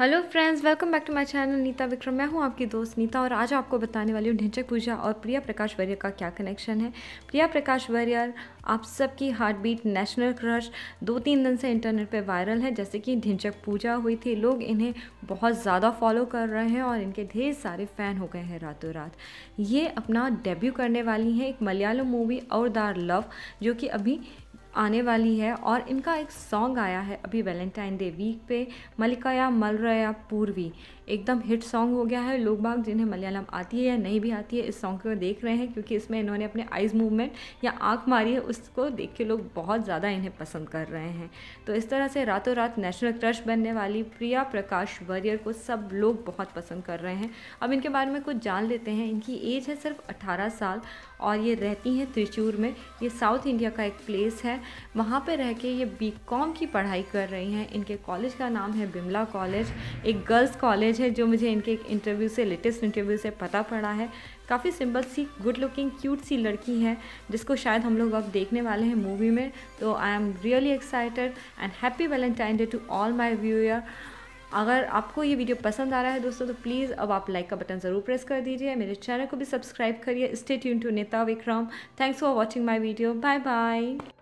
hello friends welcome back to my channel Neeta Vikram मैं हूं आपकी दोस्त नीता और आज आपको बताने वाली हूं ढिंचक पूजा और प्रिया प्रकाश वर्यर का क्या कनेक्शन है प्रिया प्रकाश वर्यर आप सबकी हार्ट बीट नेशनल क्रश दो तीन दिन से इंटरनेट पे वायरल है जैसे कि ढिंचक पूजा हुई थी लोग इन्हें बहुत ज़्यादा फॉलो कर रहे हैं और इनके ढेर सारे फ़ैन हो गए हैं रातों रात ये अपना डेब्यू करने वाली हैं एक मलयालम मूवी और दार लव जो कि अभी आने वाली है और इनका एक सॉन्ग आया है अभी वैलेंटाइन डे वीक पे मलिकाया मलराया पूर्वी एकदम हिट सॉन्ग हो गया है लोग बाग जिन्हें मलयालम आती है या नहीं भी आती है इस सॉन्ग को देख रहे हैं क्योंकि इसमें इन्होंने अपने आइज़ मूवमेंट या आँख मारी है उसको देख के लोग बहुत ज़्यादा इन्हें पसंद कर रहे हैं तो इस तरह से रातों रात नेशनल क्रश बनने वाली प्रिया प्रकाश वरियर को सब लोग बहुत पसंद कर रहे हैं अब इनके बारे में कुछ जान लेते हैं इनकी एज है सिर्फ अठारह साल और ये रहती हैं त्रिचूर में ये साउथ इंडिया का एक प्लेस है वहाँ पर रह के ये कॉम की पढ़ाई कर रही हैं इनके कॉलेज का नाम है बिमला कॉलेज एक गर्ल्स कॉलेज है जो मुझे इनके एक इंटरव्यू से लेटेस्ट इंटरव्यू से पता पड़ा है काफ़ी सिंपल सी गुड लुकिंग क्यूट सी लड़की है जिसको शायद हम लोग अब देखने वाले हैं मूवी में तो I am really excited and happy Valentine day to all my viewer अगर आपको ये वीडियो पसंद आ रहा है दोस्तों तो प्लीज़ अब आप लाइक का बटन ज़रूर प्रेस कर दीजिए मेरे चैनल को भी सब्सक्राइब करिए stay tune to Neeta Vikram thanks for watching my video bye bye